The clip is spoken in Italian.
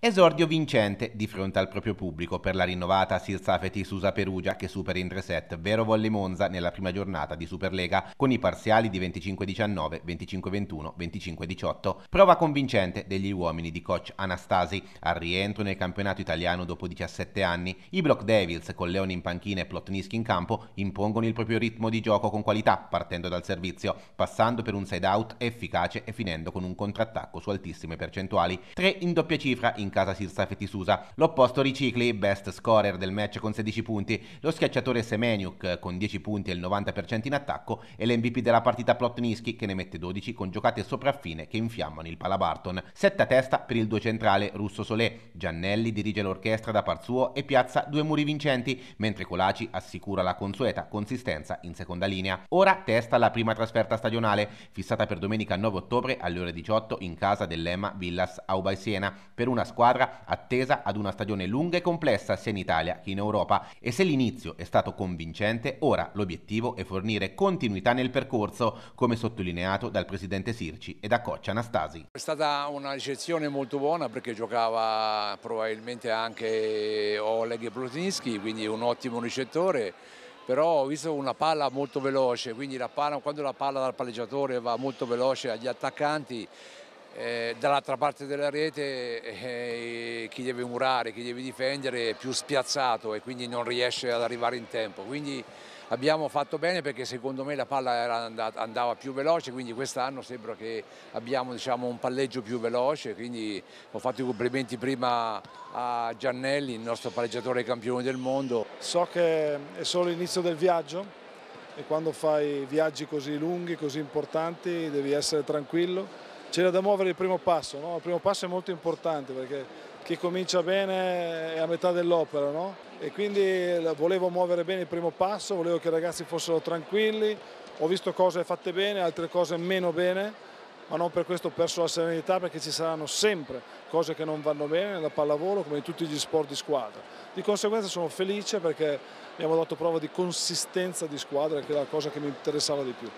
Esordio vincente di fronte al proprio pubblico per la rinnovata Sirsafeti Susa Perugia che supera in 3-7 Vero Volley Monza nella prima giornata di Superlega con i parziali di 25-19, 25-21, 25-18. Prova convincente degli uomini di coach Anastasi al rientro nel campionato italiano dopo 17 anni. I Block Devils con Leoni in panchina e Plotniski in campo impongono il proprio ritmo di gioco con qualità partendo dal servizio, passando per un side out efficace e finendo con un contrattacco su altissime percentuali. 3 in doppia cifra in in casa Sirsa Fetisusa. L'opposto ricicli, best scorer del match con 16 punti, lo schiacciatore Semeniuk con 10 punti e il 90% in attacco e l'MVP della partita Plotnischi che ne mette 12 con giocate sopraffine che infiammano il Palabarton. Setta testa per il due centrale Russo Solé, Giannelli dirige l'orchestra da par suo e piazza due muri vincenti, mentre Colaci assicura la consueta consistenza in seconda linea. Ora testa la prima trasferta stagionale, fissata per domenica 9 ottobre alle ore 18 in casa dell'Emma Villas Aubai Siena per una scuola squadra attesa ad una stagione lunga e complessa sia in Italia che in Europa e se l'inizio è stato convincente, ora l'obiettivo è fornire continuità nel percorso, come sottolineato dal presidente Sirci e da Coccia Anastasi. È stata una ricezione molto buona perché giocava probabilmente anche Oleg e Plotniski, quindi un ottimo ricettore però ho visto una palla molto veloce, quindi la palla, quando la palla dal palleggiatore va molto veloce agli attaccanti eh, dall'altra parte della rete eh, chi deve murare, chi deve difendere è più spiazzato e quindi non riesce ad arrivare in tempo. Quindi abbiamo fatto bene perché secondo me la palla andava più veloce, quindi quest'anno sembra che abbiamo diciamo, un palleggio più veloce, quindi ho fatto i complimenti prima a Giannelli, il nostro palleggiatore campione del mondo. So che è solo l'inizio del viaggio e quando fai viaggi così lunghi, così importanti, devi essere tranquillo c'era da muovere il primo passo, no? il primo passo è molto importante perché chi comincia bene è a metà dell'opera no? e quindi eh, volevo muovere bene il primo passo, volevo che i ragazzi fossero tranquilli, ho visto cose fatte bene, altre cose meno bene, ma non per questo ho perso la serenità perché ci saranno sempre cose che non vanno bene nella pallavolo come in tutti gli sport di squadra. Di conseguenza sono felice perché abbiamo dato prova di consistenza di squadra che è la cosa che mi interessava di più.